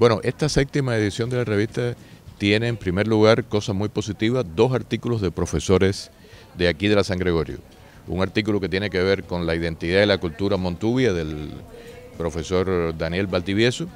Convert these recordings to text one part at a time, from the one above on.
Bueno, esta séptima edición de la revista tiene en primer lugar cosas muy positivas, dos artículos de profesores de aquí de la San Gregorio. Un artículo que tiene que ver con la identidad y la cultura montubia del profesor Daniel Baltivieso,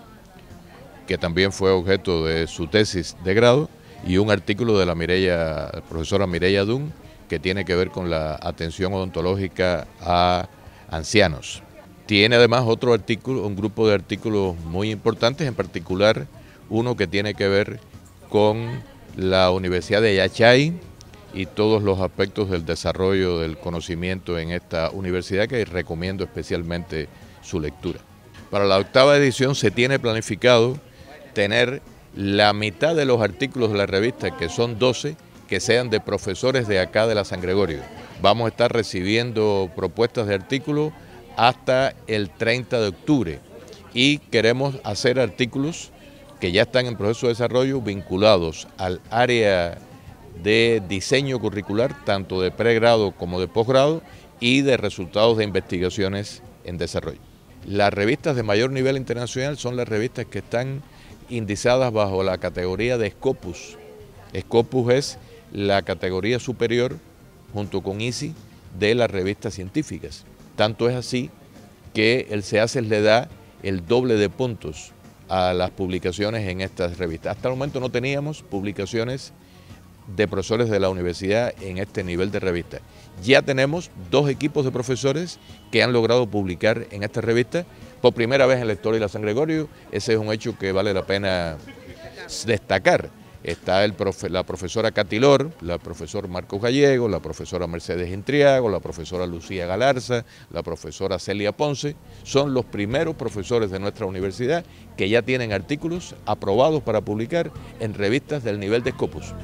que también fue objeto de su tesis de grado, y un artículo de la profesora Mireya Dun, que tiene que ver con la atención odontológica a ancianos. Tiene además otro artículo, un grupo de artículos muy importantes, en particular uno que tiene que ver con la Universidad de Yachay y todos los aspectos del desarrollo del conocimiento en esta universidad que recomiendo especialmente su lectura. Para la octava edición se tiene planificado tener la mitad de los artículos de la revista, que son 12, que sean de profesores de acá de la San Gregorio. Vamos a estar recibiendo propuestas de artículos hasta el 30 de octubre y queremos hacer artículos que ya están en proceso de desarrollo vinculados al área de diseño curricular, tanto de pregrado como de posgrado, y de resultados de investigaciones en desarrollo. Las revistas de mayor nivel internacional son las revistas que están indizadas bajo la categoría de Scopus. Scopus es la categoría superior, junto con ISI, de las revistas científicas. Tanto es así que el SEACES le da el doble de puntos a las publicaciones en estas revistas. Hasta el momento no teníamos publicaciones de profesores de la universidad en este nivel de revista. Ya tenemos dos equipos de profesores que han logrado publicar en esta revista por primera vez en la historia de la San Gregorio. Ese es un hecho que vale la pena destacar está el la profesora Catilor, la profesora Marcos Gallego, la profesora Mercedes Entriago, la profesora Lucía Galarza, la profesora Celia Ponce, son los primeros profesores de nuestra universidad que ya tienen artículos aprobados para publicar en revistas del nivel de Scopus.